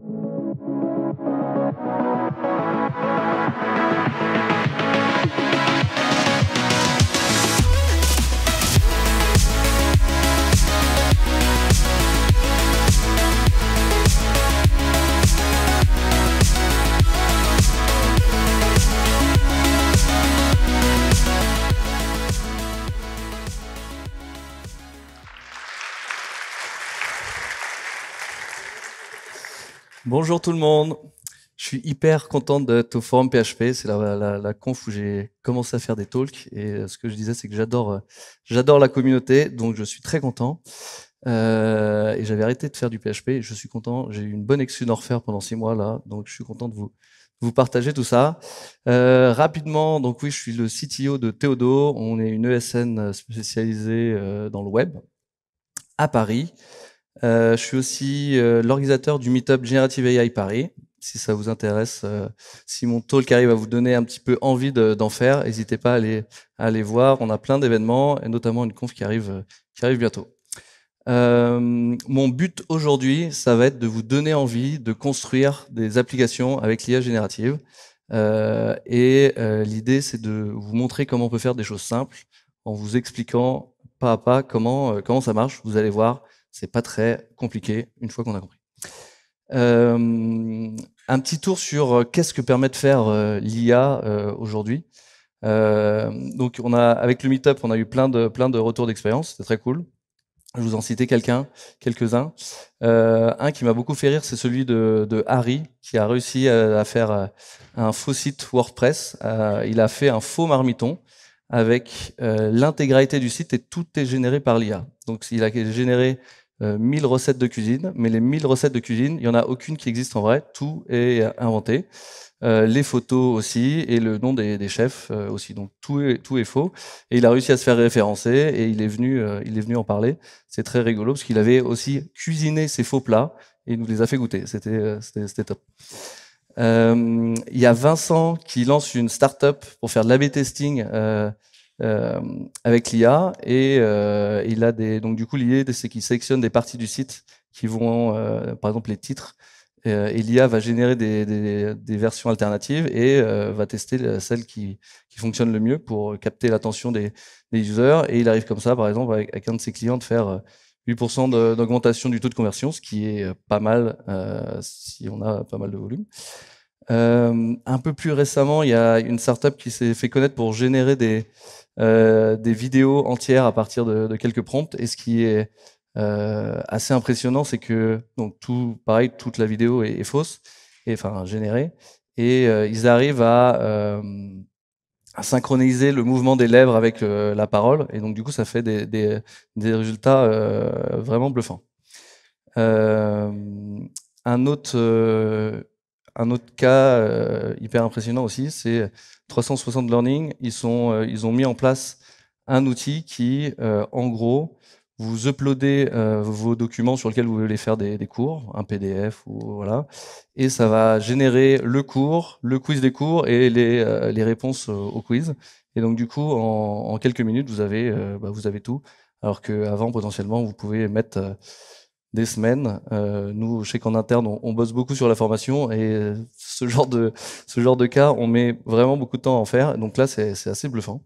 thank you Bonjour tout le monde. Je suis hyper content d'être au forum PHP. C'est la, conf où j'ai commencé à faire des talks. Et euh, ce que je disais, c'est que j'adore, euh, j'adore la communauté, donc je suis très content. Euh, et j'avais arrêté de faire du PHP. Je suis content. J'ai eu une bonne excuse d'en refaire pendant six mois là, donc je suis content de vous vous partager tout ça. rapidement, donc oui, je suis le CTO de Théodore. On est une ESN spécialisée dans le web à Paris. Euh, je suis aussi euh, l'organisateur du Meetup Generative AI Paris. Si ça vous intéresse, euh, si mon talk arrive à vous donner un petit peu envie d'en faire, n'hésitez pas à aller, voir. On a plein d'événements et notamment une conf qui arrive, qui arrive bientôt. mon but aujourd'hui, ça va être de vous donner envie de construire des applications avec l'IA générative. et l'idée, c'est de vous montrer comment on peut faire des choses simples en vous expliquant pas à pas comment, comment ça marche. Vous allez voir, c'est pas très compliqué une fois qu'on a compris. Euh, un petit tour sur euh, qu'est-ce que permet de faire euh, l'IA aujourd'hui. donc, on a avec le Meetup, on a eu plein de plein de retours d'expérience. C'était très cool. Je vous en citer quelqu'un, quelques-uns. un qui m'a beaucoup fait rire, c'est celui de, Harry, qui a réussi à faire un faux site WordPress. il a fait un faux marmiton avec euh, l'intégralité du site et tout est généré par l'IA. Donc il a généré 1000 euh, recettes de cuisine, mais les 1000 recettes de cuisine, il n'y en a aucune qui existe en vrai, tout est inventé. Euh, les photos aussi et le nom des, chefs aussi. Donc tout est, tout est faux. Et il a réussi à se faire référencer et il est venu, il est venu en parler. C'est très rigolo parce qu'il avait aussi cuisiné ses faux plats et il nous les a fait goûter. C'était top. Euh, il y a Vincent qui lance une start-up pour faire de l'AB testing euh, euh, avec l'IA et il a des donc du coup l'idée c'est qu'il sélectionne des parties du site qui vont par exemple les titres et, l'IA va générer des, versions alternatives et va tester celle qui, qui fonctionne le mieux pour capter l'attention des, des, users et il arrive comme ça par exemple avec, avec un de ses clients de faire 8% d'augmentation du taux de conversion, ce qui est euh, pas mal euh, si on a pas mal de volume. Euh, un peu plus récemment, il y a une startup qui s'est fait connaître pour générer des, vidéos entières à partir de, quelques prompts. Et ce qui est assez impressionnant, c'est que donc tout, pareil, toute la vidéo est, fausse, et, enfin générée, et ils arrivent à synchroniser le mouvement des lèvres avec euh, la parole. Et donc, du coup, ça fait des, résultats euh, vraiment bluffants. Euh, un, autre, un autre cas hyper impressionnant aussi, c'est 360 Learning. Ils, sont, ils ont mis en place un outil qui, en gros, vous uploadez euh, vos documents sur lesquels vous voulez faire des, cours, un PDF ou voilà, et ça va générer le cours, le quiz des cours et les, euh, réponses euh, au quiz. Et donc du coup, en, quelques minutes, vous avez bah, vous avez tout, alors qu'avant potentiellement vous pouvez mettre des semaines. nous, je sais qu'en interne, on, bosse beaucoup sur la formation et ce genre de ce genre de cas, on met vraiment beaucoup de temps à en faire. Donc là, c'est assez bluffant.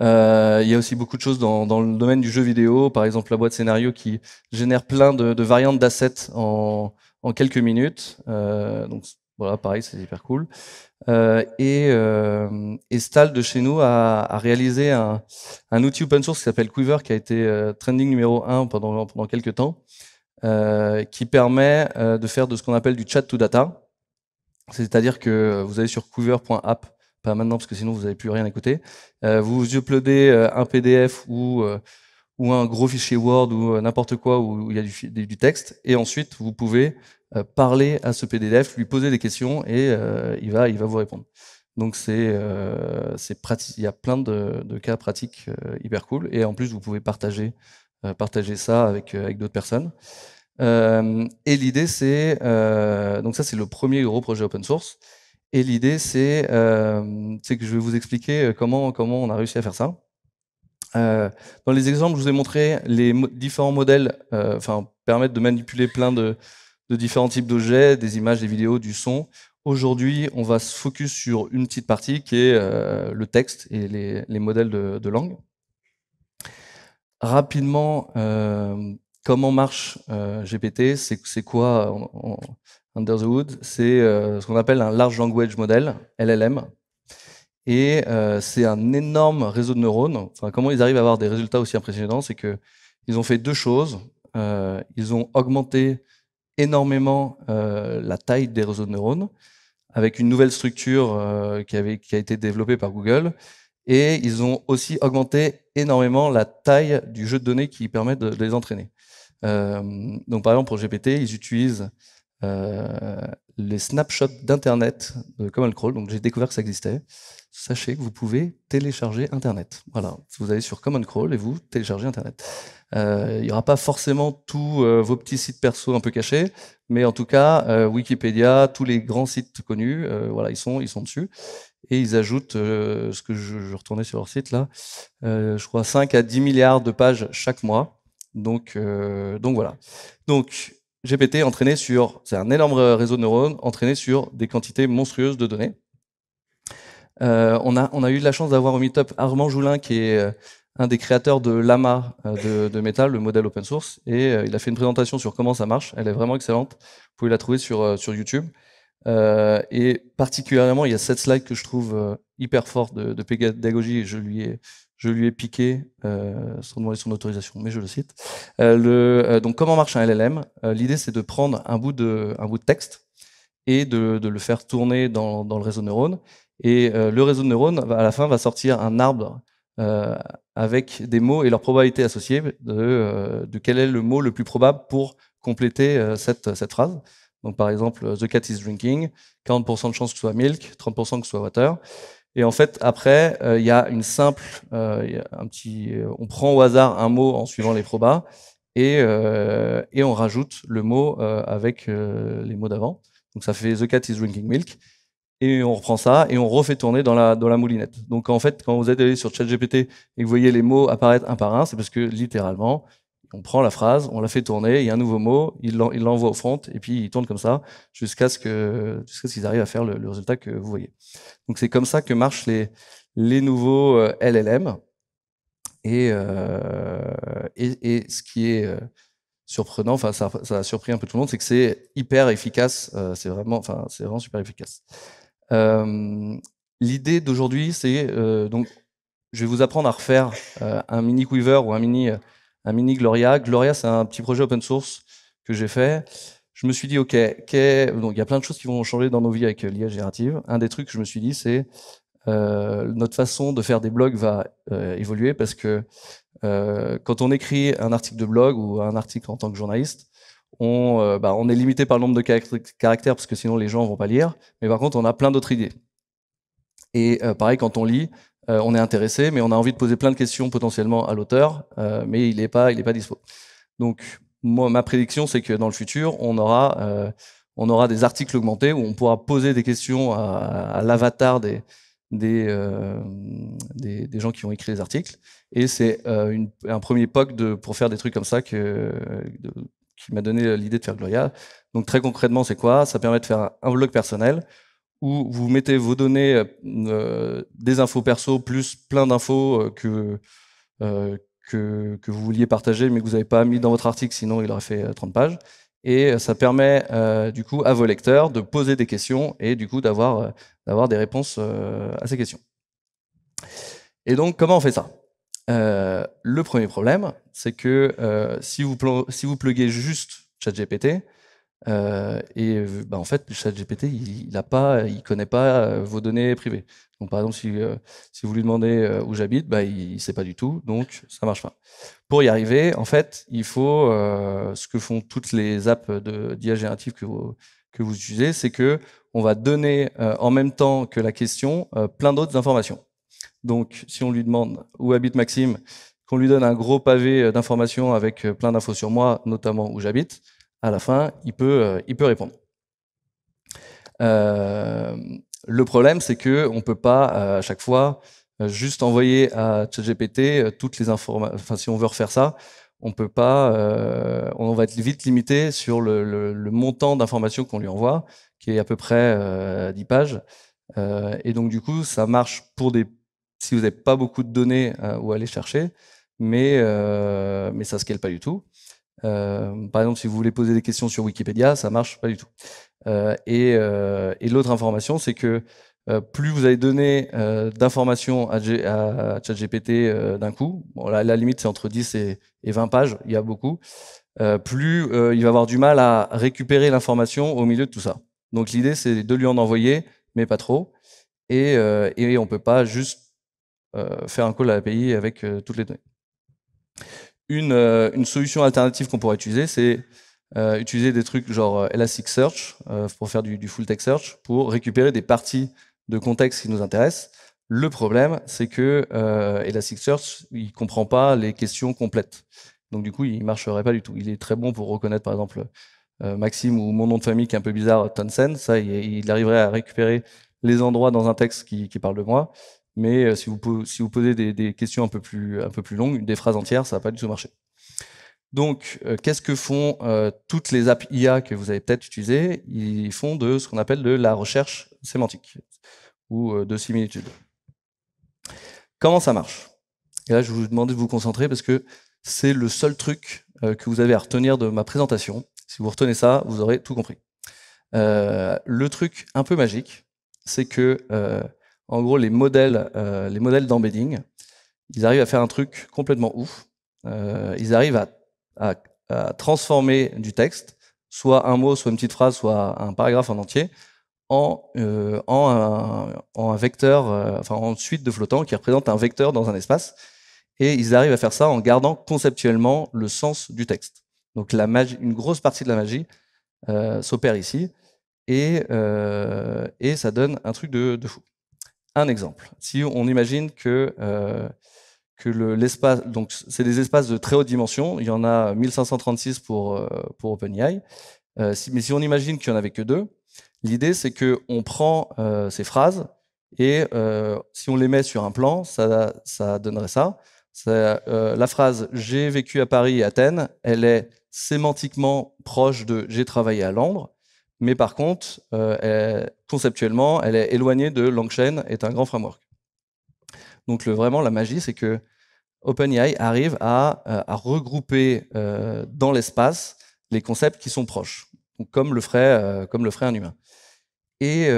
Euh, il y a aussi beaucoup de choses dans, dans, le domaine du jeu vidéo, par exemple la boîte scénario qui génère plein de, de variantes d'assets en, en, quelques minutes. Euh, donc voilà, pareil, c'est hyper cool. Euh, et, euh, Stal de chez nous a, réalisé un, un, outil open source qui s'appelle Quiver, qui a été euh, trending numéro 1 pendant, pendant quelques temps, euh, qui permet euh, de faire de ce qu'on appelle du chat to data. C'est-à-dire que vous allez sur quiver.app pas maintenant parce que sinon vous n'avez plus rien à écouter, euh, vous uploadez euh, un PDF ou euh, ou un gros fichier Word ou n'importe quoi où il y a du, texte et ensuite vous pouvez parler à ce PDF, lui poser des questions et il va il va vous répondre. Donc c'est c'est Il y a plein de, cas pratiques hyper cool et en plus vous pouvez partager partager ça avec avec d'autres personnes. et l'idée c'est donc ça c'est le premier gros projet open source. Et l'idée, euh, c'est que je vais vous expliquer euh, comment, comment on a réussi à faire ça. Euh, dans les exemples, je vous ai montré les différents modèles euh, permettent de manipuler plein de, différents types d'objets, des images, des vidéos, du son. Aujourd'hui, on va se focus sur une petite partie qui est le texte et les, modèles de, langue. Rapidement, comment marche euh, GPT C'est quoi Under the Hood C'est euh, ce qu'on appelle un Large Language Model, LLM. Et euh, c'est un énorme réseau de neurones. Enfin, comment ils arrivent à avoir des résultats aussi impressionnants C'est qu'ils ont fait deux choses. ils ont augmenté énormément la taille des réseaux de neurones avec une nouvelle structure qui, a été développée par Google. Et ils ont aussi augmenté énormément la taille du jeu de données qui permet de les entraîner. Euh, donc par exemple pour GPT, ils utilisent euh, les snapshots d'Internet de Common Crawl. Donc j'ai découvert que ça existait. Sachez que vous pouvez télécharger Internet. Voilà, vous allez sur Common Crawl et vous téléchargez Internet. Euh, il n'y aura pas forcément tous vos petits sites perso un peu cachés, mais en tout cas, Wikipédia, tous les grands sites connus, voilà, ils sont, ils sont dessus. Et ils ajoutent, ce que je, je, retournais sur leur site là, je crois 5 à 10 milliards de pages chaque mois. Donc, euh, donc voilà. Donc GPT entraîné sur, c'est un énorme euh, réseau de neurones entraîné sur des quantités monstrueuses de données. Euh, on, a, eu la chance d'avoir au Meetup Armand Joulin, qui est un des créateurs de Lama de, de Metal, le modèle open source, et il a fait une présentation sur comment ça marche. Elle est vraiment excellente. Vous pouvez la trouver sur YouTube. Euh, et particulièrement, il y a cette slide que je trouve euh, hyper forte de, pédagogie et je lui ai, je lui ai piqué euh, sans son autorisation, mais je le cite. donc, comment marche un LLM L'idée, c'est de prendre un bout de, un bout de texte et de, le faire tourner dans, le réseau de neurones. Et le réseau de neurones, à la fin, va sortir un arbre avec des mots et leurs probabilités associées de, de, quel est le mot le plus probable pour compléter cette, cette phrase. Donc par exemple, euh, The Cat is Drinking, 40% de chance que ce soit milk, 30% que ce soit water. Et en fait, après, euh, il y a une simple, euh, un petit, on prend au hasard un mot en suivant les probas et, et on rajoute le mot avec les mots d'avant. Donc ça fait The cat is drinking milk et on reprend ça et on refait tourner dans la dans la moulinette. Donc en fait, quand vous êtes allé sur ChatGPT et que vous voyez les mots apparaître un par un, c'est parce que littéralement, on prend la phrase, on la fait tourner, il y a un nouveau mot, il l'envoie au front, et puis il tourne comme ça jusqu'à ce qu'ils arrivent à faire le, résultat que vous voyez. Donc c'est comme ça que marchent les, nouveaux euh, LLM. Euh, et, ce qui est euh, surprenant, enfin ça, a surpris un peu tout le monde, c'est que c'est hyper efficace, c'est vraiment, enfin, vraiment super efficace. L'idée d'aujourd'hui, c'est donc je vais vous apprendre à refaire un mini quiver ou un mini un mini Gloria. Gloria, c'est un petit projet open source que j'ai fait. Je me suis dit, OK, donc il y a plein de choses qui vont changer dans nos vies avec l'IA générative. Un des trucs que je me suis dit, c'est euh, notre façon de faire des blogs va euh, évoluer parce que euh, quand on écrit un article de blog ou un article en tant que journaliste, on, euh, bah, on est limité par le nombre de caractères parce que sinon les gens vont pas lire. Mais par contre, on a plein d'autres idées. Et euh, pareil, quand on lit, euh, on est intéressé, mais on a envie de poser plein de questions potentiellement à l'auteur, euh, mais il n'est pas, il est pas dispo. Donc, ma prédiction, c'est que dans le futur, on aura, euh, on aura des articles augmentés où on pourra poser des questions à, l'avatar des des, des, gens qui ont écrit les articles. Et c'est un premier POC de, pour faire des trucs comme ça que, qui m'a donné l'idée de faire Gloria. Donc, très concrètement, c'est quoi Ça permet de faire un blog personnel où vous mettez vos données, euh, euh, des infos perso, plus plein d'infos euh, que, que, vous vouliez partager, mais que vous n'avez pas mis dans votre article, sinon il aurait fait 30 pages. Et ça permet du coup à vos lecteurs de poser des questions et du coup d'avoir des réponses à ces questions. Et donc comment on fait ça Le premier problème, c'est que si vous, si vous pluguez juste ChatGPT, euh, et euh, bah, en fait, ChatGPT, il ne pas, il connaît pas euh, vos données privées. Donc, par exemple, si, vous lui demandez où j'habite, bah, il ne sait pas du tout, donc ça marche pas. Pour y arriver, en fait, il faut ce que font toutes les apps d'IA générative que vous, que vous utilisez, c'est que on va donner en même temps que la question plein d'autres informations. Donc, si on lui demande où habite Maxime, qu'on lui donne un gros pavé d'informations avec plein d'infos sur moi, notamment où j'habite, à la fin, il peut, euh, il peut répondre. Euh, le problème, c'est qu'on ne peut pas euh, à chaque fois juste envoyer à ChatGPT toutes les informations. Enfin, si on veut refaire ça, on peut pas, on va être vite limité sur le, montant d'informations qu'on lui envoie, qui est à peu près 10 pages. et donc du coup, ça marche pour des, si vous n'avez pas beaucoup de données où aller chercher, mais mais ça scale pas du tout. Euh, par exemple, si vous voulez poser des questions sur Wikipédia, ça marche pas du tout. Euh, euh, et, l'autre information, c'est que plus vous allez donner d'informations à, ChatGPT d'un coup, bon, la limite c'est entre 10 et, 20 pages, il y a beaucoup, plus il va avoir du mal à récupérer l'information au milieu de tout ça. Donc l'idée c'est de lui en envoyer, mais pas trop, et, on ne peut pas juste faire un call à l'API avec toutes les données. Euh, une, solution alternative qu'on pourrait utiliser, c'est euh, utiliser des trucs genre euh, Elasticsearch pour faire du, full text search pour récupérer des parties de contexte qui nous intéressent. Le problème, c'est que Elasticsearch, il comprend pas les questions complètes. Donc du coup, il marcherait pas du tout. Il est très bon pour reconnaître, par exemple, Maxime ou mon nom de famille qui est un peu bizarre, Tonsen. Ça, il, il, arriverait à récupérer les endroits dans un texte qui, qui parle de moi, mais euh, si, vous, si vous posez des, questions un peu, plus, un peu plus longues, des phrases entières, ça ne va pas du tout marcher. Donc, euh, qu'est-ce que font euh, toutes les apps IA que vous avez peut-être utilisées Ils font de ce qu'on appelle de la recherche sémantique ou de similitude. Comment ça marche Et là, je vous demande de vous concentrer parce que c'est le seul truc que vous avez à retenir de ma présentation. Si vous retenez ça, vous aurez tout compris. le truc un peu magique, c'est que en gros, les modèles, euh, modèles d'embedding, ils arrivent à faire un truc complètement ouf. Euh, ils arrivent à, transformer du texte, soit un mot, soit une petite phrase, soit un paragraphe en entier, en, euh, un, vecteur, enfin en suite de flottants qui représente un vecteur dans un espace. Et ils arrivent à faire ça en gardant conceptuellement le sens du texte. Donc une grosse partie de la magie s'opère ici. Et, ça donne un truc de fou un exemple. Si on imagine que, euh, que l'espace, donc c'est des espaces de très haute dimension, il y en a 1536 pour, euh, pour OpenAI, euh, mais si on imagine qu'il n'y en avait que deux, l'idée c'est qu'on prend ces phrases et si on les met sur un plan, ça, ça donnerait ça. la phrase J'ai vécu à Paris et Athènes, elle est sémantiquement proche de J'ai travaillé à Londres mais par contre, euh, conceptuellement, elle est éloignée de LangChain est un grand framework. Donc vraiment, la magie, c'est que OpenAI arrive à, euh, regrouper euh, dans l'espace les concepts qui sont proches, comme, le ferait, un humain. Et,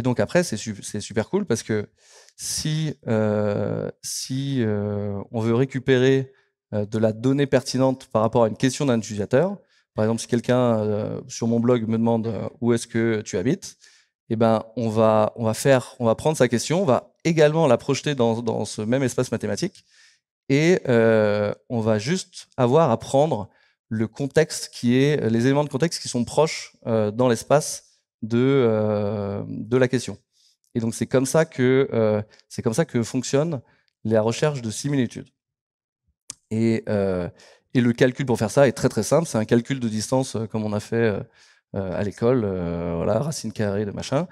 donc après, c'est super cool parce que si on veut récupérer de la donnée pertinente par rapport à une question d'un utilisateur, par exemple, si quelqu'un euh, sur mon blog me demande euh, où est-ce que tu habites, eh ben, on va, on va faire, on va prendre sa question, on va également la projeter dans, dans ce même espace mathématique et euh, on va juste avoir à prendre le contexte qui est, les éléments de contexte qui sont proches dans l'espace de, de la question. Et donc, c'est comme ça que, c'est comme ça que fonctionne la recherche de similitude. Et, et le calcul pour faire ça est très très simple. C'est un calcul de distance euh, comme on a fait euh, euh, à l'école, voilà, racine carrée de machin.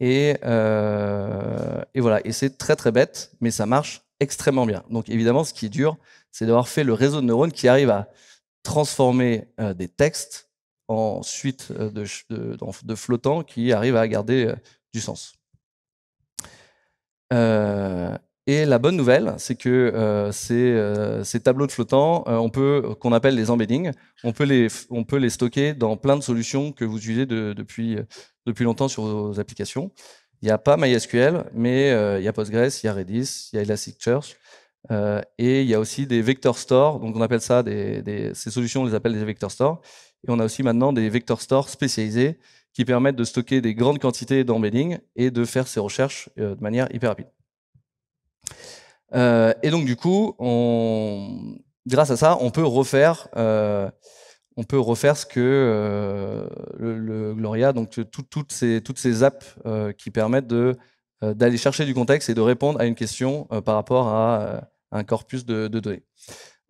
Et, voilà. Et c'est très très bête, mais ça marche extrêmement bien. Donc évidemment, ce qui est dur, c'est d'avoir fait le réseau de neurones qui arrive à transformer des textes en suite de, de, flottants qui arrivent à garder du sens. Et la bonne nouvelle, c'est que euh, ces, euh, tableaux de flottants, euh, qu'on appelle les embeddings, on peut les, on peut les stocker dans plein de solutions que vous utilisez depuis, euh, depuis longtemps sur vos applications. Il n'y a pas MySQL, mais il y a Postgres, il y a Redis, il y a Elasticsearch, et il y a aussi des vector stores. Donc on appelle ça des, ces solutions, on les appelle des vector stores. Et on a aussi maintenant des vector stores spécialisés qui permettent de stocker des grandes quantités d'embeddings et de faire ces recherches de manière hyper rapide. Euh, et donc du coup, grâce à ça, on peut refaire, euh, on peut refaire ce que euh, le, Gloria, donc toutes ces toutes ces apps qui permettent de d'aller chercher du contexte et de répondre à une question par rapport à, un corpus de, données.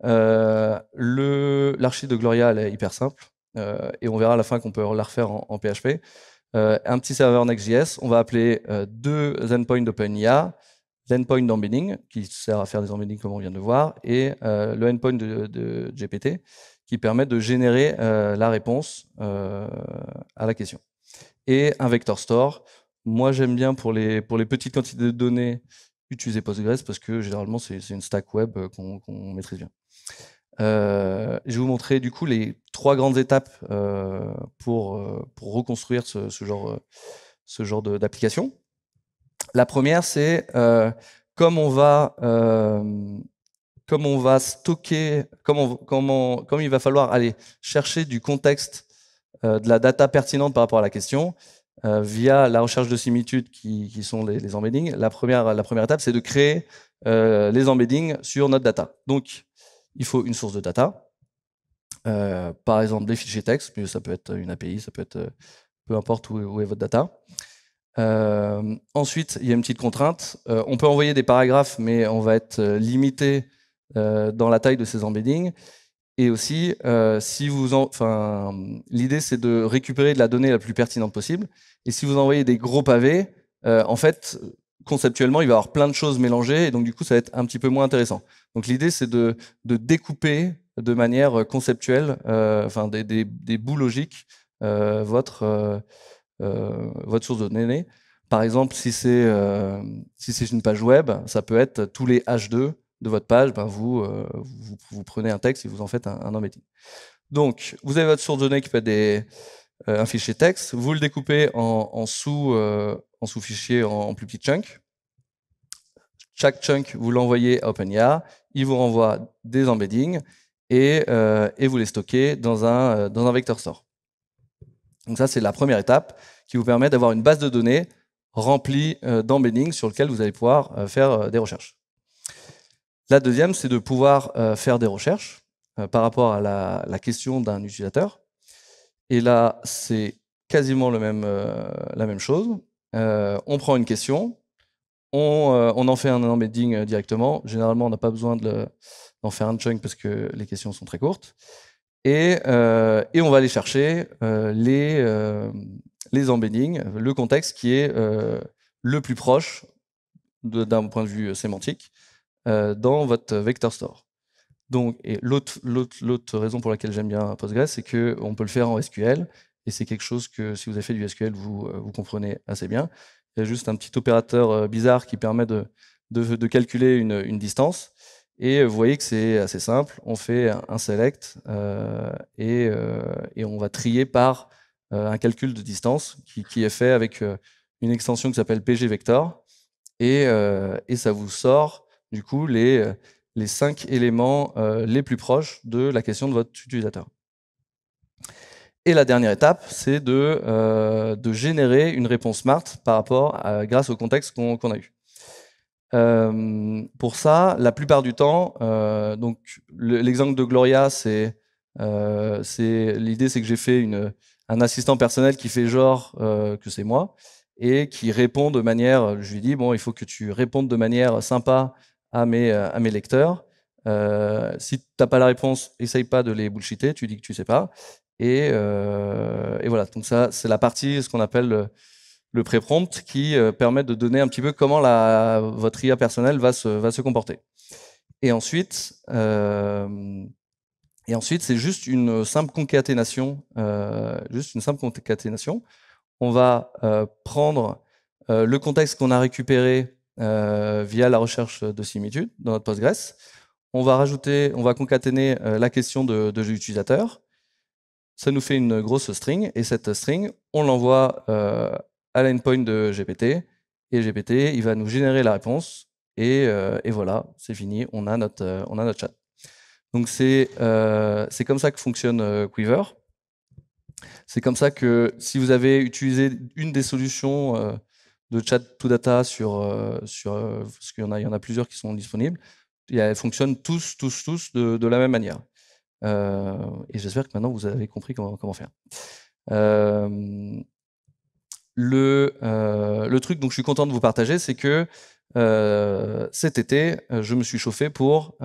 L'archive de Gloria elle est hyper simple et on verra à la fin qu'on peut la refaire en, en PHP. un petit serveur Next.js, on va appeler deux endpoints d'OpenIA l'endpoint d'embedding, qui sert à faire des embeddings comme on vient de voir, et euh, le endpoint de, GPT, qui permet de générer euh, la réponse euh, à la question. Et un vector store. Moi, j'aime bien pour les, pour les petites quantités de données utiliser Postgres parce que généralement, c'est une stack web qu'on maîtrise bien. je vais vous montrer du coup les trois grandes étapes pour, pour reconstruire ce, genre, ce genre d'application. La première, c'est euh, comme on va euh, on va stocker, comme, il va falloir aller chercher du contexte euh, de la data pertinente par rapport à la question euh, via la recherche de similitudes qui, sont les, les, embeddings. La première, la première étape, c'est de créer les embeddings sur notre data. Donc, il faut une source de data, par exemple des fichiers texte, mais ça peut être une API, ça peut être peu importe où, est votre data. Euh, ensuite, il y a une petite contrainte. Euh, on peut envoyer des paragraphes, mais on va être euh, limité dans la taille de ces embeddings. Et aussi, si vous, enfin, l'idée c'est de récupérer de la donnée la plus pertinente possible. Et si vous envoyez des gros pavés, en fait, conceptuellement, il va y avoir plein de choses mélangées, et donc du coup, ça va être un petit peu moins intéressant. Donc l'idée c'est de, de, découper de manière conceptuelle, enfin des, des bouts logiques, votre euh, votre source de données. Par exemple, si c'est euh, si c'est une page web, ça peut être tous les H2 de votre page, ben euh, vous, vous, prenez un texte et vous en faites un, embedding. Donc, vous avez votre source de données qui peut être des, un fichier texte. Vous le découpez en, sous en sous-fichiers en, plus petits chunks Chaque chunk, vous l'envoyez à OpenIA, il vous renvoie des embeddings et, et vous les stockez dans un, dans un vector store. Donc ça, c'est la première étape qui vous permet d'avoir une base de données remplie euh, d'embedding sur lequel vous allez pouvoir euh, faire euh, des recherches. La deuxième, c'est de pouvoir faire des recherches par rapport à la, question d'un utilisateur. Et là, c'est quasiment la même chose. on prend une question, on, en fait un embedding directement. Généralement, on n'a pas besoin d'en faire un chunk parce que les questions sont très courtes. Euh, et, on va aller chercher euh, les, euh, les embeddings, le contexte qui est le plus proche d'un point de vue sémantique dans votre vector store. Donc, et l'autre, raison pour laquelle j'aime bien Postgres, c'est qu'on peut le faire en SQL, et c'est quelque chose que si vous avez fait du SQL, vous, vous comprenez assez bien. Il y a juste un petit opérateur bizarre qui permet de, de, de calculer une, une distance, et vous voyez que c'est assez simple. On fait un select euh, euh, et, on va trier par euh, un calcul de distance qui, est fait avec une extension qui s'appelle pgvector. Et, et, ça vous sort du coup les, cinq éléments les plus proches de la question de votre utilisateur. Et la dernière étape, c'est de, générer une réponse smart par rapport grâce au contexte qu'on a eu. Euh, pour ça, la plupart du temps, euh, donc l'exemple de Gloria, euh, c'est l'idée, c'est que j'ai fait une, un assistant personnel qui fait genre que c'est moi et qui répond de manière, je lui dis bon, il faut que tu répondes de manière sympa à mes à mes lecteurs. si tu t'as pas la réponse, essaye pas de les bullshiter. Tu dis que tu sais pas. Et, et voilà. Donc ça, c'est la partie, ce qu'on appelle le pré qui euh, permet de donner un petit peu comment la, votre IA personnelle va se, va se comporter. Et ensuite, euh, ensuite, c'est juste une simple concaténation, euh, juste une simple concaténation. On va prendre le contexte qu'on a récupéré via la recherche de similitude dans notre Postgres. On va rajouter, on va concaténer la question de, de l'utilisateur. Ça nous fait une grosse string et cette string, on l'envoie à l'endpoint de GPT. Et GPT, il va nous générer la réponse. Et, euh, voilà, c'est fini, on a notre, euh, on a notre chat. Donc c'est euh, comme ça que fonctionne Quiver. C'est comme ça que si vous avez utilisé une des solutions de chat to data sur, sur parce qu'il y en a, y en a plusieurs qui sont disponibles, elles fonctionnent tous, tous, tous de, la même manière. et j'espère que maintenant vous avez compris comment, comment faire le, euh, le truc, dont je suis content de vous partager, c'est que euh, cet été, euh, je me suis chauffé pour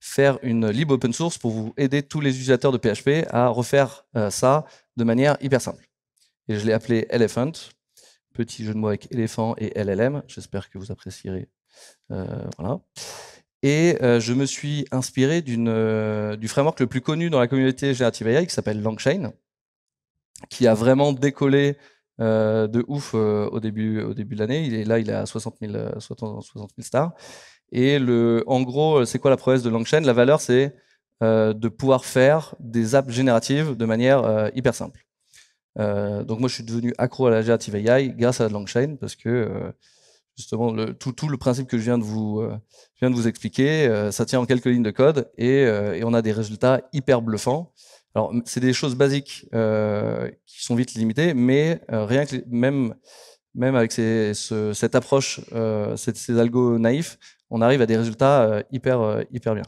faire une libre open source pour vous aider tous les utilisateurs de PHP à refaire ça de manière hyper simple. Et je l'ai appelé Elephant, petit jeu de mots avec éléphant et LLM. J'espère que vous apprécierez. voilà. Et je me suis inspiré du framework le plus connu dans la communauté générative AI qui s'appelle Langchain, qui a vraiment décollé euh, de ouf euh, au début, au début de l'année. est là, il est à 60 000, 60 000 stars. Et le, en gros, euh, c'est quoi la prouesse de longchain La valeur, c'est de pouvoir faire des apps génératives de manière hyper simple. donc moi, je suis devenu accro à la générative AI grâce à longchain, parce que justement tout, tout, le principe que je viens de vous, viens de vous expliquer, ça tient en quelques lignes de code et, et on a des résultats hyper bluffants. Alors, c'est des choses basiques euh, qui sont vite limitées, mais euh, rien que même, même avec cette approche, euh, ces, algos naïfs, on arrive à des résultats hyper, hyper bien.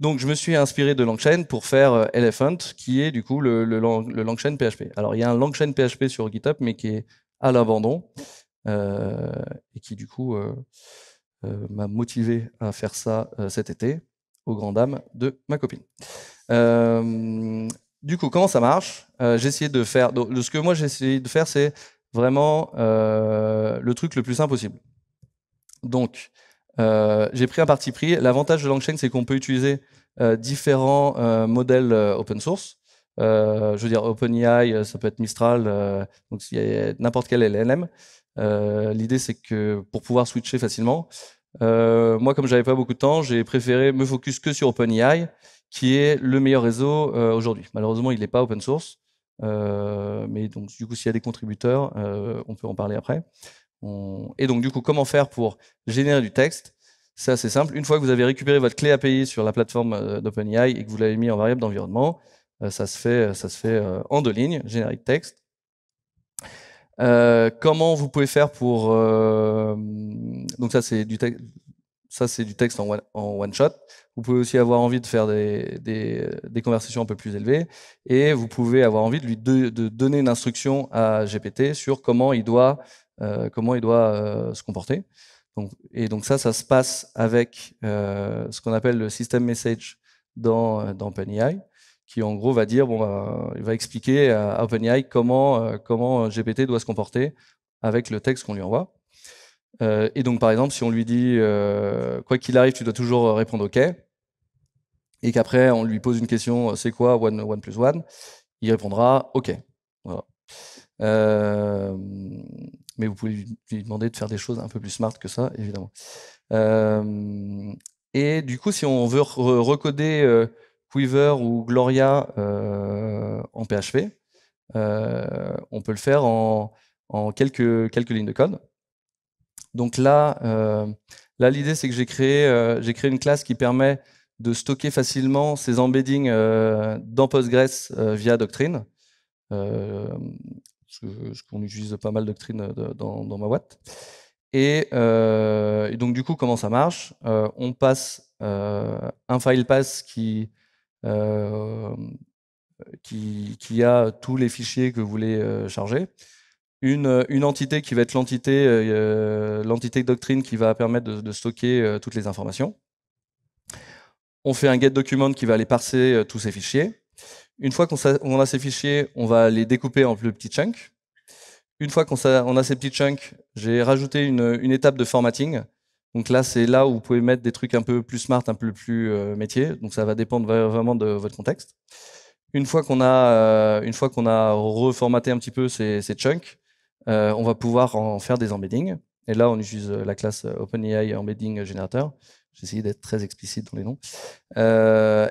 Donc, je me suis inspiré de LangChain pour faire Elephant, qui est du coup le, le, LangChain PHP. Alors, il y a un LangChain PHP sur GitHub, mais qui est à l'abandon et qui du coup m'a motivé à faire ça cet été, au grand dam de ma copine. Euh, du coup, comment ça marche euh, J'ai essayé de faire. ce que moi j'ai essayé de faire, c'est vraiment euh, le truc le plus simple possible. Donc, j'ai pris un parti pris. L'avantage de Langchain, c'est qu'on peut utiliser différents modèles open source. je veux dire, OpenAI, ça peut être Mistral, donc n'importe quel LLM. L'idée, c'est que pour pouvoir switcher facilement, moi, comme j'avais pas beaucoup de temps, j'ai préféré me focus que sur OpenAI qui est le meilleur réseau euh, aujourd'hui. Malheureusement, il n'est pas open source, euh, mais donc du coup, s'il y a des contributeurs, euh, on peut en parler après. Et donc du coup, comment faire pour générer du texte C'est assez simple. Une fois que vous avez récupéré votre clé API sur la plateforme d'OpenAI et que vous l'avez mis en variable d'environnement, ça se fait, ça se fait en deux lignes, générer de texte. comment vous pouvez faire pour donc ça c'est du texte ça, c'est du texte en one, shot. Vous pouvez aussi avoir envie de faire euh, des, conversations un peu plus élevées. Et vous pouvez avoir envie de lui de, donner une instruction à GPT sur comment il doit, euh, comment il doit euh, se comporter. et donc ça, ça se passe avec ce qu'on appelle le system message dans, dans OpenAI, qui en gros va dire, bon, il bah, va expliquer à OpenAI comment, comment GPT doit se comporter avec le texte qu'on lui envoie. Euh, et donc, par exemple, si on lui dit euh, quoi qu'il arrive, tu dois toujours euh, répondre OK, et qu'après on lui pose une question, c'est quoi one, plus one, il répondra OK. mais vous pouvez lui demander de faire des choses un peu plus smart que ça, évidemment. et du coup, si on veut recoder Quiver ou Gloria en PHP, on peut le faire en, en quelques, quelques lignes de code. Donc euh, là, l'idée, c'est que j'ai créé, euh, créé une classe qui permet de stocker facilement ces embeddings euh, dans Postgres via Doctrine. Parce qu'on utilise pas mal Doctrine de, dans, dans, ma boîte. Et, donc, du coup, comment ça marche On passe un file pass qui, qui, a tous les fichiers que vous voulez charger une, entité qui va être l'entité euh, doctrine qui va permettre de, stocker euh, toutes les informations. On fait un get document qui va aller parser euh, tous ces fichiers. Une fois qu'on a, ces fichiers, on va les découper en plus petits chunks. Une fois qu'on a, ces petits chunks, j'ai rajouté une, étape de formatting. Donc là, c'est là où vous pouvez mettre des trucs un peu plus smart, un peu plus métier. Donc ça va dépendre vraiment de votre contexte. Une fois qu'on a, une fois a reformaté un petit peu ces chunks, euh, on va pouvoir en faire des embeddings. Et là, on utilise euh, la classe euh, OpenAI Embedding Generator. J'ai essayé d'être très explicite dans les noms.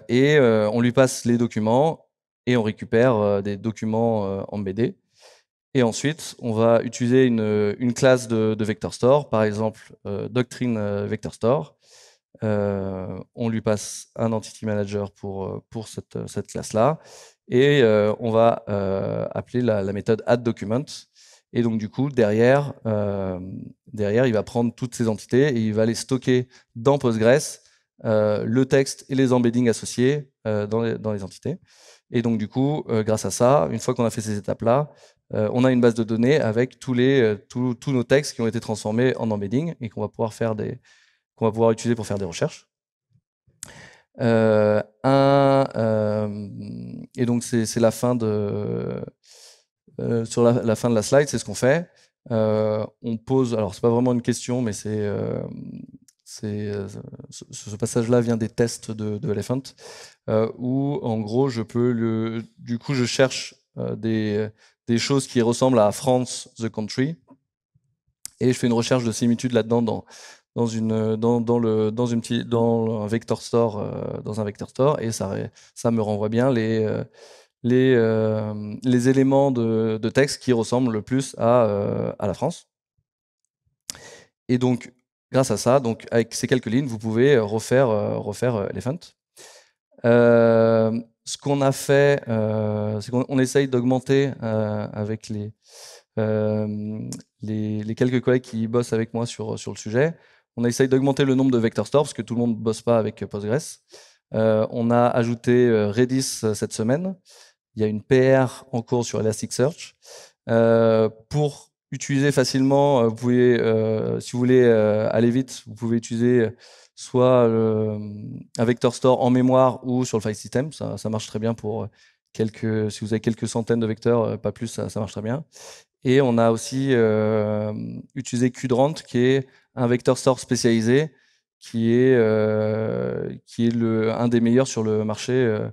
et on lui passe les documents et on récupère des documents embeddés. Et ensuite, on va utiliser une, classe de, Vector Store, par exemple Doctrine Vector Store. on lui passe un Entity Manager pour, cette, classe-là. Et on va appeler la, la méthode addDocument et donc, du coup, derrière, euh, derrière, il va prendre toutes ces entités et il va les stocker dans Postgres, euh, le texte et les embeddings associés euh, dans, les, entités. Et donc, du coup, grâce à ça, une fois qu'on a fait ces étapes-là, on a une base de données avec tous, les, tous nos textes qui ont été transformés en embeddings et qu'on va pouvoir faire des qu'on va pouvoir utiliser pour faire des recherches. et donc c'est la fin de euh, sur la, fin de la slide, c'est ce qu'on fait. Euh, on pose, alors c'est pas vraiment une question, mais c'est, euh, ce, passage-là vient des tests de, de Elephant, où en gros, je peux le, du coup, je cherche des, des, choses qui ressemblent à France, the country, et je fais une recherche de similitude là-dedans dans, dans une dans, dans le dans une petite dans un vector store dans un vector store et ça ça me renvoie bien les euh, les, éléments de, texte qui ressemblent le plus euh, à, la France. Et donc, grâce à ça, donc avec ces quelques lignes, vous pouvez refaire, euh, refaire Elephant. ce qu'on a fait, c'est qu'on essaye d'augmenter avec les, les, quelques collègues qui bossent avec moi sur, sur le sujet, on a essayé d'augmenter le nombre de vector stores parce que tout le monde ne bosse pas avec Postgres. on a ajouté Redis cette semaine il y a une PR en cours sur Elasticsearch. Euh, pour utiliser facilement, euh, vous pouvez, euh, si vous voulez aller vite, vous pouvez utiliser soit un vector store en mémoire ou sur le file system. Ça, marche très bien pour quelques, si vous avez quelques centaines de vecteurs, pas plus, ça, marche très bien. Et on a aussi utilisé Qdrant, qui est un vector store spécialisé, qui est, qui est le, un des meilleurs sur le marché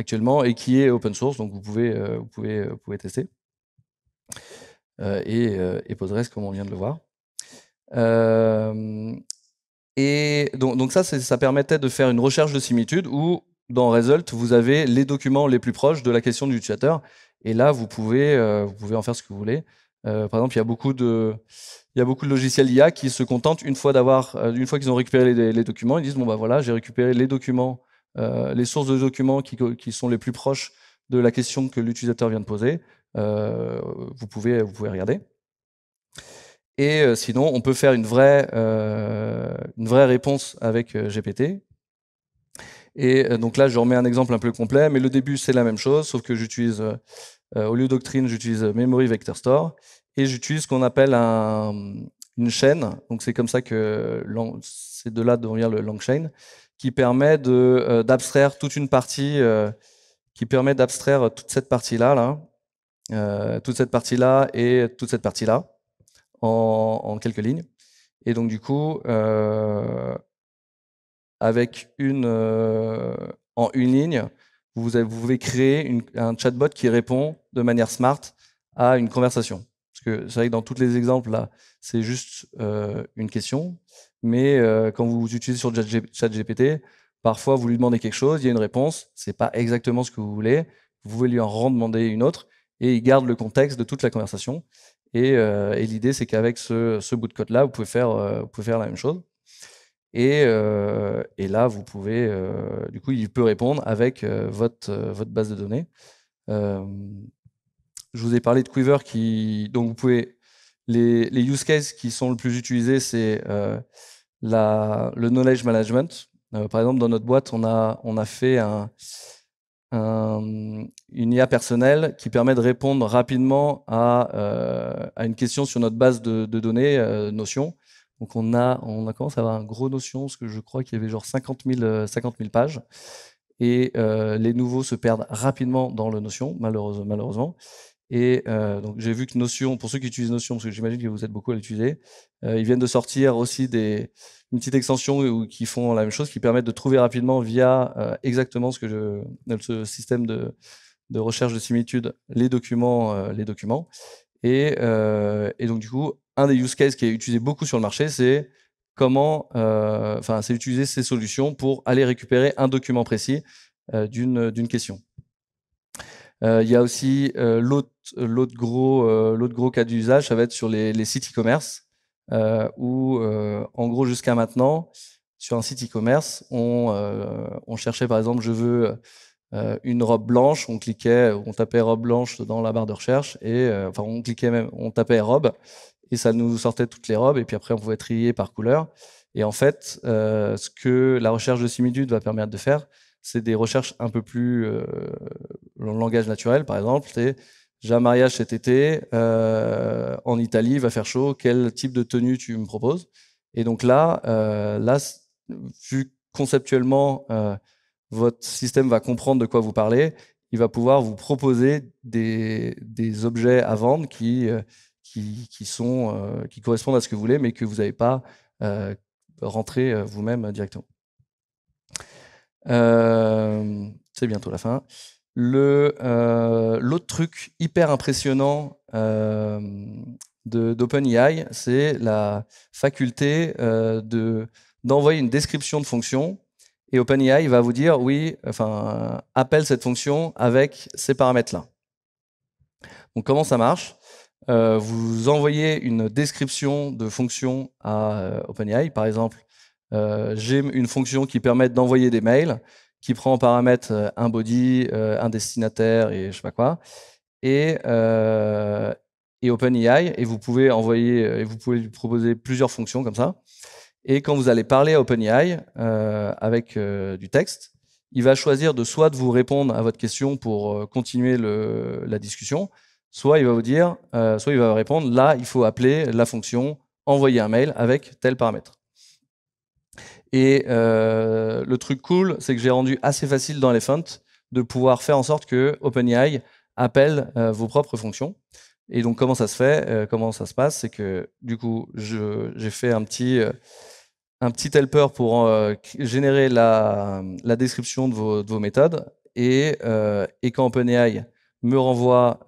actuellement et qui est open source, donc vous pouvez, euh, vous pouvez, euh, pouvez tester. Euh, et, et, Postgres, comme on vient de le voir. et donc, donc ça, ça permettait de faire une recherche de similitude où dans Result, vous avez les documents les plus proches de la question du utilisateur. Et là, vous pouvez, vous pouvez en faire ce que vous voulez. par exemple, il y a beaucoup de, il y a beaucoup de logiciels IA qui se contentent une fois d'avoir, fois qu'ils ont récupéré les, les, documents, ils disent bon bah voilà, j'ai récupéré les documents euh, les sources de documents qui, sont les plus proches de la question que l'utilisateur vient de poser. Euh, vous, pouvez, vous regarder. Et euh, sinon, on peut faire une vraie, réponse avec GPT, et donc là, je remets un exemple un peu complet, mais le début, c'est la même chose, sauf que j'utilise, au lieu Doctrine, j'utilise Memory Vector Store, et j'utilise ce qu'on appelle une chaîne. Donc c'est comme ça que c'est de là de vient le long chain qui permet euh, d'abstraire toute une partie, euh, qui permet d'abstraire toute cette partie-là, là, euh, toute cette partie-là et toute cette partie-là en, quelques lignes. Et donc du coup, avec une en une ligne, vous, vous pouvez créer un chatbot qui répond de manière smart à une conversation. Parce que c'est vrai que dans tous les exemples, là, c'est juste une question mais euh, quand vous utilisez sur ChatGPT, parfois vous lui demandez quelque chose, il y a une réponse, c'est pas exactement ce que vous voulez, vous pouvez lui en redemander une autre, et il garde le contexte de toute la conversation. Et, euh, l'idée, c'est qu'avec ce, bout de code-là, vous, pouvez faire, euh, vous pouvez faire la même chose. Et, et là, vous pouvez, du coup, il peut répondre avec votre, votre base de données. je vous ai parlé de Quiver qui, donc vous pouvez les, use cases qui sont le plus utilisés, c'est euh, le knowledge management. Euh, par exemple, dans notre boîte, on a, on a fait une IA personnelle qui permet de répondre rapidement à, euh, une question sur notre base de, données, Notion. Donc on a, on a commencé à avoir un gros notion, parce que je crois qu'il y avait genre 50 000, pages. Et les nouveaux se perdent rapidement dans le notion, malheureusement. malheureusement. Et euh, donc j'ai vu que Notion, pour ceux qui utilisent Notion, parce que j'imagine que vous êtes beaucoup à l'utiliser, euh, ils viennent de sortir aussi des, une petite extension qui font la même chose, qui permettent de trouver rapidement via euh, exactement ce que je, ce système de, recherche de similitude les documents, les documents. Et, et, donc du coup, un des use cases qui est utilisé beaucoup sur le marché, c'est comment, enfin, c'est utiliser ces solutions pour aller récupérer un document précis d'une question. Euh, il y a aussi euh, l'autre l'autre gros euh, l'autre gros cas d'usage, ça va être sur les, sites e-commerce où en gros jusqu'à maintenant sur un site e-commerce, on, cherchait par exemple, je veux une robe blanche, on cliquait, on tapait robe blanche dans la barre de recherche, et enfin on cliquait même, on tapait robe, et ça nous sortait toutes les robes, et puis après on pouvait trier par couleur. Et en fait, ce que la recherche de similitude va permettre de faire, c'est des recherches un peu plus euh, dans le langage naturel, par exemple. C'est j'ai un mariage cet été euh, en Italie, il va faire chaud. Quel type de tenue tu me proposes Et donc là, euh, là, vu conceptuellement, votre système va comprendre de quoi vous parlez. Il va pouvoir vous proposer des, objets à vendre qui qui, sont qui correspondent à ce que vous voulez, mais que vous n'avez pas rentré vous-même directement. Euh, c'est bientôt la fin. Le, euh, l'autre truc hyper impressionnant euh, de, d'OpenAI, c'est la faculté euh, de, d'envoyer une description de fonction. Et OpenAI va vous dire, oui, enfin, appelle cette fonction avec ces paramètres-là. Donc, comment ça marche Vous envoyez une description de fonction à OpenAI, par exemple, euh, j'ai une fonction qui permet d'envoyer des mails, qui prend en paramètre euh, un body, euh, un destinataire et je sais pas quoi. Et, et et vous pouvez envoyer et vous pouvez lui proposer plusieurs fonctions comme ça. Et quand vous allez parler à OpenAI avec du texte, il va choisir de soit de vous répondre à votre question pour continuer la discussion, soit il va vous dire, soit il va répondre là il faut appeler la fonction envoyer un mail avec tel paramètre. Et euh, le truc cool, c'est que j'ai rendu assez facile dans les Elephant de pouvoir faire en sorte que OpenAI appelle euh, vos propres fonctions. Et donc, comment ça se fait euh, Comment ça se passe C'est que, du coup, j'ai fait un petit, un petit helper pour générer la, la, description de vos, de vos méthodes. Et, et quand OpenAI me renvoie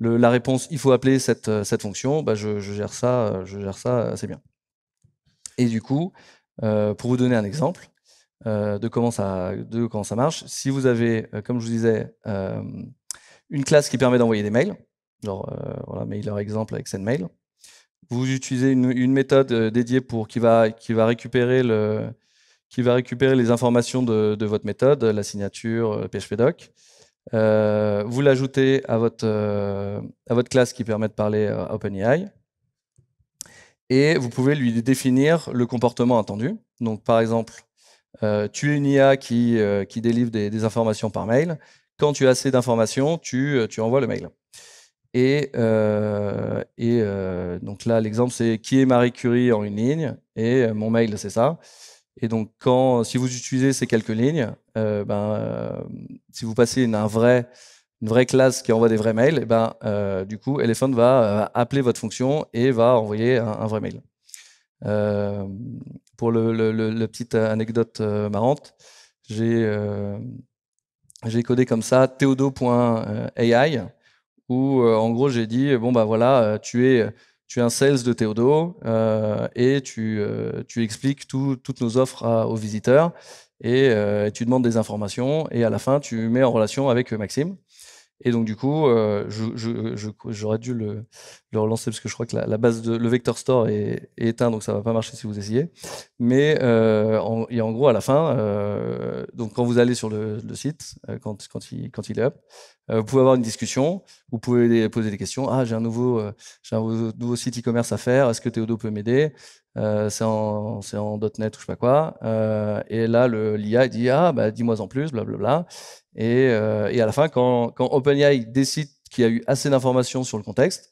la réponse il faut appeler cette, cette fonction, bah je, gère ça, je gère ça assez bien. Et du coup, euh, pour vous donner un exemple euh, de, comment ça, de comment ça marche, si vous avez, euh, comme je vous disais, une classe qui permet d'envoyer des mails, genre voilà, mailer exemple avec SendMail, vous utilisez une, méthode dédiée pour qui va, qui va récupérer le qui va récupérer les informations de, de votre méthode, la signature, le Doc, vous l'ajoutez à votre, à votre classe qui permet de parler à OpenAI et vous pouvez lui définir le comportement attendu. Donc, par exemple, euh, tu es une IA qui, euh, qui délivre des, informations par mail. Quand tu as assez d'informations, tu, euh, tu, envoies le mail. Et, et donc là, l'exemple, c'est qui est Marie Curie en une ligne et mon mail, c'est ça. Et donc, quand, si vous utilisez ces quelques lignes, ben, si vous passez un vrai une vraie classe qui envoie des vrais mails, et eh ben, euh, du coup, Elephant va euh, appeler votre fonction et va envoyer un, vrai mail. Euh, pour le, la petite anecdote marrante, j'ai codé comme ça theodo.ai où en gros j'ai dit bon bah voilà tu es tu es un sales de Theodo et tu, expliques toutes nos offres aux visiteurs et tu demandes des informations et à la fin tu mets en relation avec Maxime. Et donc, du coup, euh, j'aurais dû le, relancer parce que je crois que la, base de le vector store est, éteint, donc ça va pas marcher si vous essayez. Mais euh, en, et en gros, à la fin, euh, donc quand vous allez sur le, site, quand, quand, il, quand il est up, vous pouvez avoir une discussion, vous pouvez poser des questions. Ah, j'ai un nouveau, un nouveau site e-commerce à faire. Est-ce que Théodo peut m'aider C'est en, en .NET ou je sais pas quoi. et là, l'IA dit ah bah dis-moi en plus, blablabla. Bla, bla. Euh, et, à la fin, quand, quand OpenAI décide qu'il y a eu assez d'informations sur le contexte,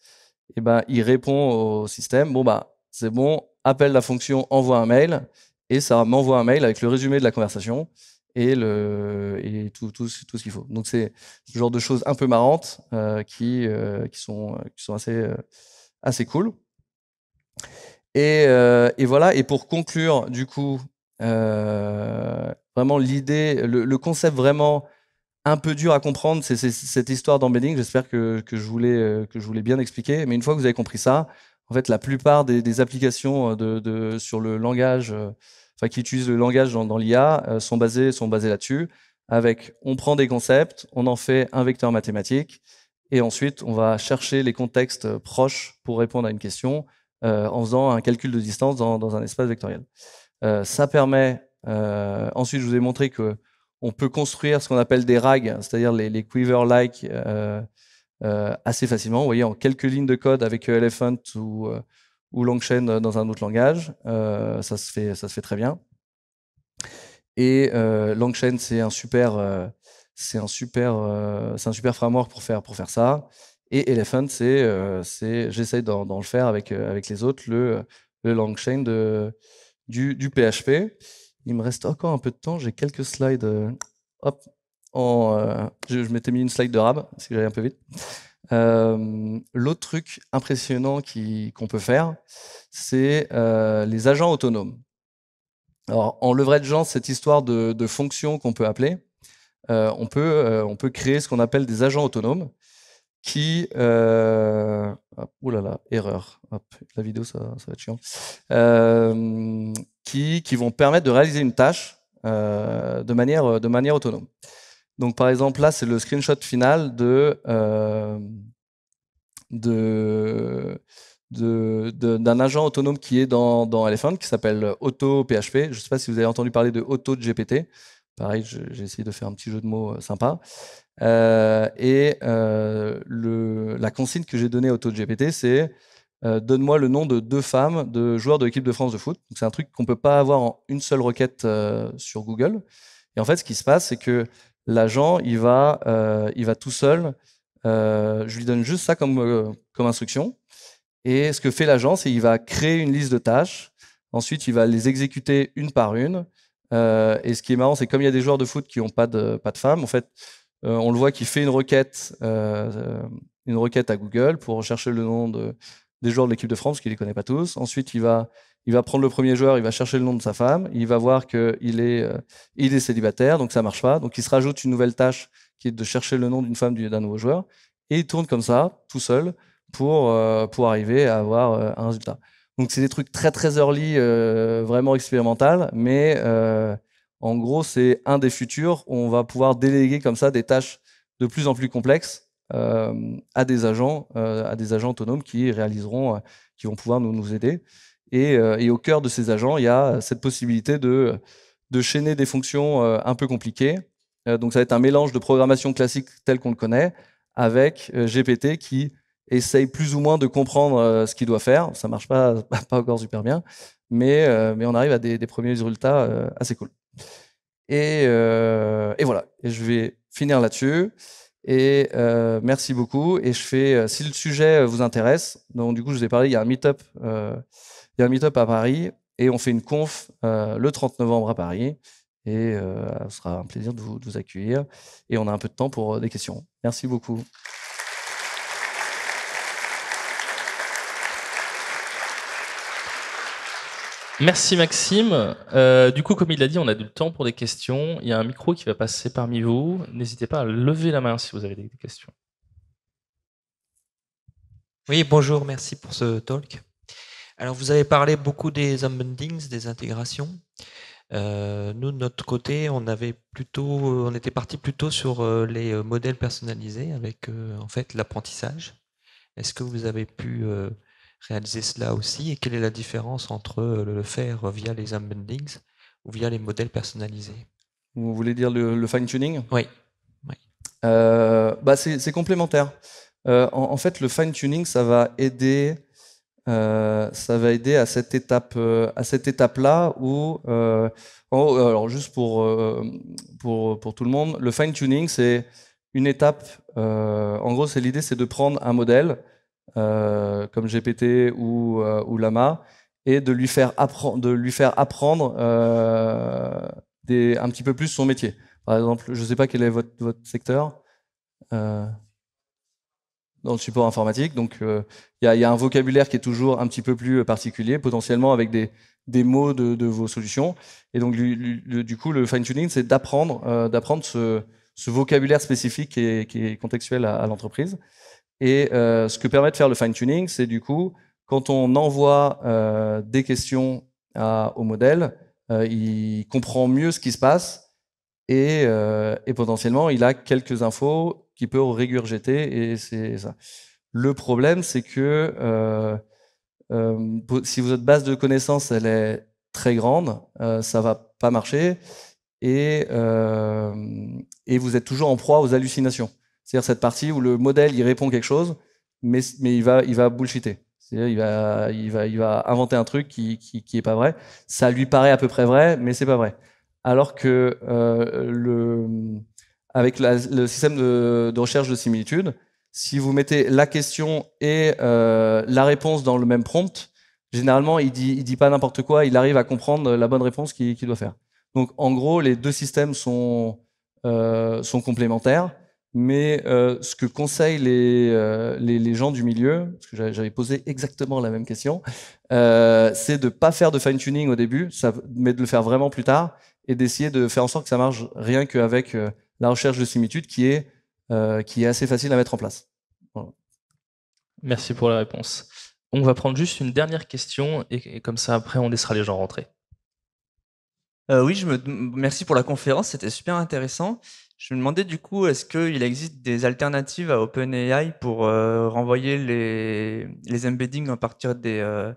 et eh ben, il répond au système, bon, bah, c'est bon, appelle la fonction, envoie un mail, et ça m'envoie un mail avec le résumé de la conversation et, le, et tout, tout, tout ce qu'il faut. Donc c'est ce genre de choses un peu marrantes euh, qui, euh, qui, sont, qui sont assez, assez cool. Et, et, voilà, et pour conclure, du coup, vraiment l'idée, le, concept vraiment un peu dur à comprendre, c'est cette histoire d'embedding. J'espère que, je voulais, euh, que je voulais bien expliquer. Mais une fois que vous avez compris ça, en fait, la plupart des, applications euh, de, sur le langage, euh, enfin, qui utilisent le langage dans, l'IA, sont basées, sont basées là-dessus. Avec, on prend des concepts, on en fait un vecteur mathématique, et ensuite, on va chercher les contextes proches pour répondre à une question en faisant un calcul de distance dans, un espace vectoriel. ça permet, ensuite, je vous ai montré que on peut construire ce qu'on appelle des rags, c'est-à-dire les, quiver-like euh, euh, assez facilement. Vous voyez, en quelques lignes de code avec Elephant ou, euh, Longchain dans un autre langage, ça, se fait, ça se fait très bien. Et Longchain, c'est un super, c'est un super, c'est un super framework pour faire, pour faire ça. Et Elephant, c'est, c'est, d'en, le faire avec, avec les autres, le, le Longchain du PHP. Il me reste encore un peu de temps, j'ai quelques slides. Euh, hop, euh, je, m'étais mis une slide de rab, si j'allais un peu vite. Euh, l'autre truc impressionnant qu'on peut faire, c'est les agents autonomes. Alors, en gens, cette histoire de, fonctions qu'on peut appeler, on peut créer ce qu'on appelle des agents autonomes qui. Euh, là là, erreur. la vidéo, ça, ça va être chiant. Euh, qui, qui vont permettre de réaliser une tâche euh, de, manière, de manière autonome. Donc, par exemple, là, c'est le screenshot final de. de d'un agent autonome qui est dans, dans Elephant qui s'appelle AutoPHP. Je ne sais pas si vous avez entendu parler de AutoGPT. Pareil, j'ai essayé de faire un petit jeu de mots sympa. Euh, et euh, le, la consigne que j'ai donnée au taux de GPT, c'est euh, donne-moi le nom de deux femmes de joueurs de l'équipe de France de foot. C'est un truc qu'on ne peut pas avoir en une seule requête sur Google. Et en fait, ce qui se passe, c'est que l'agent, il, va, il va tout seul. je lui donne juste ça comme, comme instruction. Et ce que fait l'agent, c'est qu'il va créer une liste de tâches. Ensuite, il va les exécuter une par une. et ce qui est marrant, c'est comme il y a des joueurs de foot qui n'ont pas de, pas de femmes, en fait, euh, on le voit qu'il fait une requête, euh, une requête à Google pour chercher le nom de, des joueurs de l'équipe de France, qu'il ne les connaît pas tous. Ensuite, il va, il va prendre le premier joueur, il va chercher le nom de sa femme, il va voir qu'il est, euh, il est célibataire, donc ça marche pas. Donc il se rajoute une nouvelle tâche qui est de chercher le nom d'une femme d'un nouveau joueur, et il tourne comme ça, tout seul, pour, pour arriver à avoir un résultat. Donc c'est des trucs très très early, vraiment expérimental, mais en gros, c'est un des futurs où on va pouvoir déléguer comme ça des tâches de plus en plus complexes euh, à des agents, euh, à des agents autonomes qui réaliseront, euh, qui vont pouvoir nous, nous aider. Et, au cœur de ces agents, il y a cette possibilité de, de chaîner des fonctions un peu compliquées. donc, ça va être un mélange de programmation classique telle qu'on le connaît avec GPT qui essaye plus ou moins de comprendre ce qu'il doit faire. Ça marche pas, pas encore super bien, mais, mais on arrive à des premiers résultats assez cool. Euh, et, voilà, et je vais finir là-dessus. Et euh, merci beaucoup. Et je fais, euh, si le sujet vous intéresse, donc du coup, je vous ai parlé, il y a un meet-up, il y a un meet à Paris et on fait une conf le 30 novembre à Paris. Et ce sera un plaisir de vous, de vous accueillir. Et on a un peu de temps pour des questions. Merci beaucoup. Merci Maxime. Euh, du coup, comme il l'a dit, on a du temps pour des questions. Il y a un micro qui va passer parmi vous. N'hésitez pas à lever la main si vous avez des questions. Oui, bonjour, merci pour ce talk. Alors, vous avez parlé beaucoup des unbundings, des intégrations. Euh, nous, de notre côté, on avait plutôt, on était parti plutôt sur euh, les modèles personnalisés avec en fait l'apprentissage. Est-ce que vous avez pu réaliser cela aussi Et quelle est la différence entre euh, le faire via les embeddings ou via les modèles personnalisés Vous voulez dire le, fine-tuning Oui. Euh, bah c'est complémentaire. Euh, en, fait, le fine-tuning, ça va aider. ça va aider à cette étape, à cette étape-là où, alors juste pour, pour, pour tout le monde, le fine tuning c'est une étape. en gros, c'est l'idée, c'est de prendre un modèle euh, comme GPT euh, ou, Lama, et de lui faire, de lui faire apprendre euh, un petit peu plus son métier. Par exemple, je ne sais pas quel est votre, secteur dans le support informatique. Donc, il y, a, un vocabulaire qui est toujours un petit peu plus particulier, potentiellement avec des, mots de, vos solutions. Et donc, du coup, le fine-tuning, c'est d'apprendre d'apprendre ce, vocabulaire spécifique qui est, contextuel à l'entreprise. Et euh, ce que permet de faire le fine-tuning, c'est du coup, quand on envoie euh, des questions au modèle, euh, il comprend mieux ce qui se passe et, potentiellement, il a quelques infos qu'il peut régurgiter et c'est ça. Le problème, c'est que si votre base de connaissances, elle est très grande, ça va pas marcher et vous êtes toujours en proie aux hallucinations. C'est-à-dire cette partie où le modèle, il répond quelque chose, mais, il, va, il va bullshiter. cest il va, il, va, il va inventer un truc qui, qui, pas vrai. Ça lui paraît à peu près vrai, mais ce n'est pas vrai. Alors que euh, le, avec le système de, recherche de similitude, si vous mettez la question et euh, la réponse dans le même prompt, généralement, il dit, dit pas n'importe quoi, il arrive à comprendre la bonne réponse qu'il doit faire. Donc, en gros, les deux systèmes sont, euh, sont complémentaires mais euh, ce que conseillent euh, les, les, gens du milieu, parce que j'avais posé exactement la même question, euh, c'est de ne pas faire de fine-tuning au début, mais de le faire vraiment plus tard, et d'essayer de faire en sorte que ça marche rien qu'avec la recherche de similitude qui est, qui est assez facile à mettre en place. Merci pour la réponse. On va prendre juste une dernière question, et, comme ça après on laissera les gens rentrer. oui, je me... merci pour la conférence, c'était super intéressant. Je me demandais du coup, est-ce qu'il existe des alternatives à OpenAI pour euh, renvoyer les, embeddings à partir des, euh,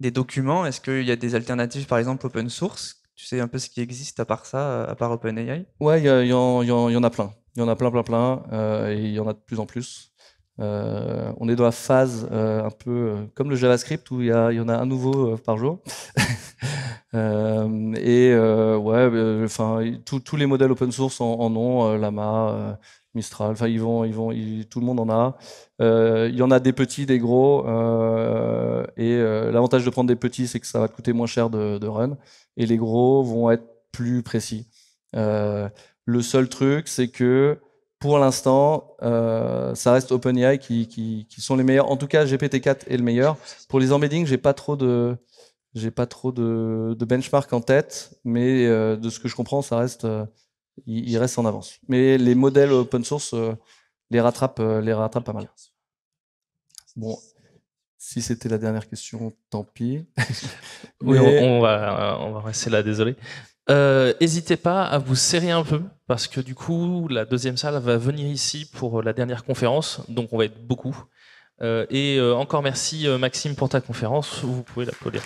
des documents Est-ce qu'il y a des alternatives, par exemple, open source Tu sais un peu ce qui existe à part ça, à part OpenAI Ouais, il y, y, y, en a plein. Il y en a plein, plein, plein. Euh, il y en a de plus en plus. on est dans la phase un peu comme le JavaScript où il y, en a un nouveau par jour. tous les modèles open source en, ont, euh, Lama, euh, Mistral, enfin, ils vont, ils vont, tout le monde en a. Euh, il y en a des petits, des gros, et l'avantage de prendre des petits, c'est que ça va coûter moins cher de, run, et les gros vont être plus précis. le seul truc, c'est que pour l'instant, ça reste OpenAI qui, qui, sont les meilleurs. En tout cas, GPT-4 est le meilleur. Pour les embeddings, j'ai pas trop de, j'ai pas trop de, benchmark en tête, mais euh, de ce que je comprends, ça reste, euh, il, reste en avance. Mais les modèles open source euh, les rattrapent, les rattrapent pas mal. Bon, si c'était la dernière question, tant pis. Oui, on, va, rester là, désolé. N'hésitez pas à vous serrer un peu parce que du coup, la deuxième salle va venir ici pour la dernière conférence, donc on va être beaucoup. et encore merci Maxime pour ta conférence, vous pouvez l'applaudir.